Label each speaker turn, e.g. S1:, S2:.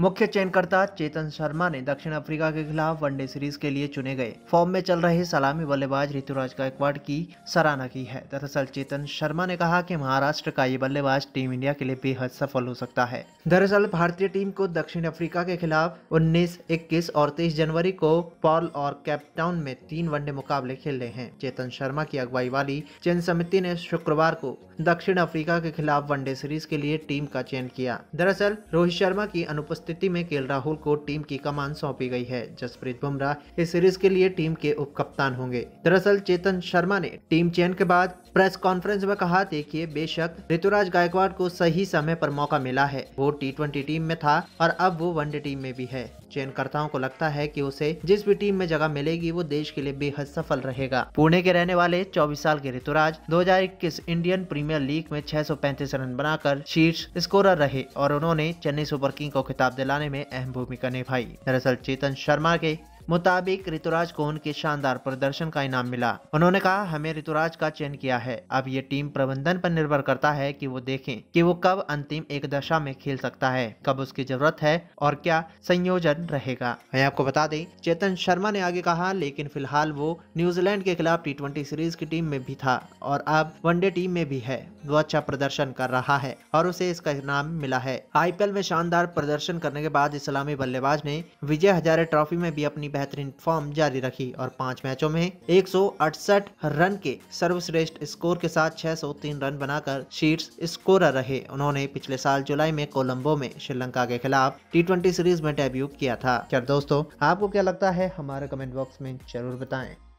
S1: मुख्य चयनकर्ता चेतन शर्मा ने दक्षिण अफ्रीका के खिलाफ वनडे सीरीज के लिए चुने गए फॉर्म में चल रहे सलामी बल्लेबाज ऋतुराज गायकवाड़ की सराहना की है दरअसल चेतन शर्मा ने कहा कि महाराष्ट्र का ये बल्लेबाज टीम इंडिया के लिए बेहद सफल हो सकता है दरअसल भारतीय टीम को दक्षिण अफ्रीका के खिलाफ उन्नीस इक्कीस और तेईस जनवरी को पॉल और कैपटाउन में तीन वनडे मुकाबले खेलने हैं चेतन शर्मा की अगुवाई वाली चयन समिति ने शुक्रवार को दक्षिण अफ्रीका के खिलाफ वनडे सीरीज के लिए टीम का चयन किया दरअसल रोहित शर्मा की अनुपस्थित उपस्थिति में केल राहुल को टीम की कमान सौंपी गई है जसप्रीत बुमराह इस सीरीज के लिए टीम के उप कप्तान होंगे दरअसल चेतन शर्मा ने टीम चयन के बाद प्रेस कॉन्फ्रेंस में कहा देखिए बेशक ऋतुराज गायकवाड़ को सही समय पर मौका मिला है वो टी टीम में था और अब वो वनडे टीम में भी है चयनकर्ताओं को लगता है कि उसे जिस भी टीम में जगह मिलेगी वो देश के लिए बेहद सफल रहेगा पुणे के रहने वाले 24 साल के ऋतुराज 2021 इंडियन प्रीमियर लीग में 635 रन बनाकर शीर्ष स्कोरर रहे और उन्होंने चेन्नई सुपर किंग को खिताब दिलाने में अहम भूमिका निभाई दरअसल चेतन शर्मा के मुताबिक ऋतुराज को उनके शानदार प्रदर्शन का इनाम मिला उन्होंने कहा हमें ऋतुराज का चयन किया है अब ये टीम प्रबंधन पर निर्भर करता है कि वो देखें कि वो कब अंतिम एक दशा में खेल सकता है कब उसकी जरूरत है और क्या संयोजन रहेगा मैं आपको बता दें चेतन शर्मा ने आगे कहा लेकिन फिलहाल वो न्यूजीलैंड के खिलाफ टी सीरीज की टीम में भी था और अब वनडे टीम में भी है वो अच्छा प्रदर्शन कर रहा है और उसे इसका इनाम मिला है आई में शानदार प्रदर्शन करने के बाद इस्लामी बल्लेबाज ने विजय हजारे ट्रॉफी में भी अपनी बेहतरीन फॉर्म जारी रखी और पांच मैचों में एक रन के सर्वश्रेष्ठ स्कोर के साथ 603 रन बनाकर शीर्ष स्कोरर रहे उन्होंने पिछले साल जुलाई में कोलंबो में श्रीलंका के खिलाफ टी सीरीज में डेब्यू किया था क्या दोस्तों आपको क्या लगता है हमारे कमेंट बॉक्स में जरूर बताएं